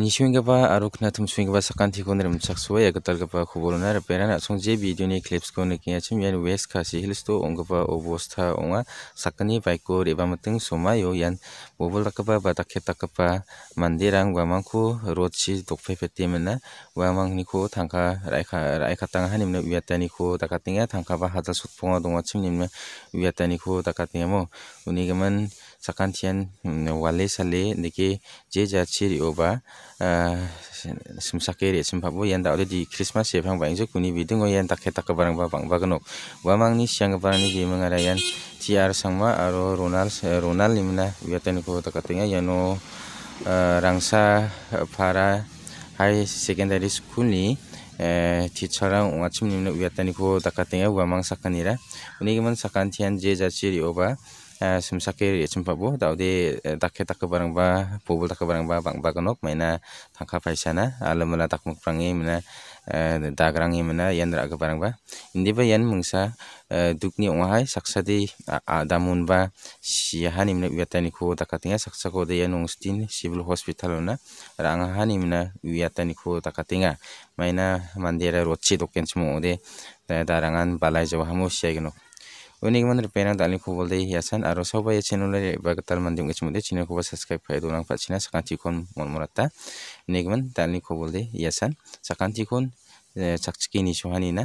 Nishwingaba aruk na tum swingaba sakan tiko nere mutsak suwe yaga tal gaba kubolo nere pera na song je video ni clips kono kia chim yan wes kasi hilis to ong gaba obos ta onga sakani baiko reba mateng soma yo yan wobol laka ba bata keta kapa mandirang wamang ku rot shi tok pepe temena wamang niko tangka raika raika tang hani mene wiata niko takatinga tangka ba hata sut ponga dong wachim nime wiata niko takatinga mo unigaman sakan tian mm, wale sale neke je jachiri oba simsa kere yang tak ole di Christmas ye phang bang je kuni yang tak kheta ke barang bang bagnok wamang ni siang barang ni bi mangara yan tiar sangma aro ronal ronal limna tak katanya takatinga yano rangsa para high secondary school ni teacher ang ungachim nimna biatan ko takatinga wamang sakanira unigiman sakantian je jadi oba Eh, sumsake yachim eh, barang tawde takke takke barangba pobul takke barangba bangba gnok maina tangka paisana tak takmuk prangi mana eh, dagrangi mana yan raga barangba ba yan mungsa dukni ongahai saksadi adamun ba sihani mana wiatani ko takatinga saksako de yan ongstin civil hospital ona rangahani mana wiatani ko takatinga maina mandira rochi dokken chmo ode darangan balai jawa hamo siagnok ওনিগমানের পেনাং দানি খবর দেই হিয়াসান আর সবাই এই চ্যানেলের এবার তার মাধ্যম গেছে মধ্যে চ্যানেল খবর সাবস্ক্রাইব করে দোনাং পাচ্ছি না সাকান্তি খন মনমরাতা নিগমান দানি খবর দেই হিয়াসান সাকান্তি খন চাকচিকি নিশোহানি ন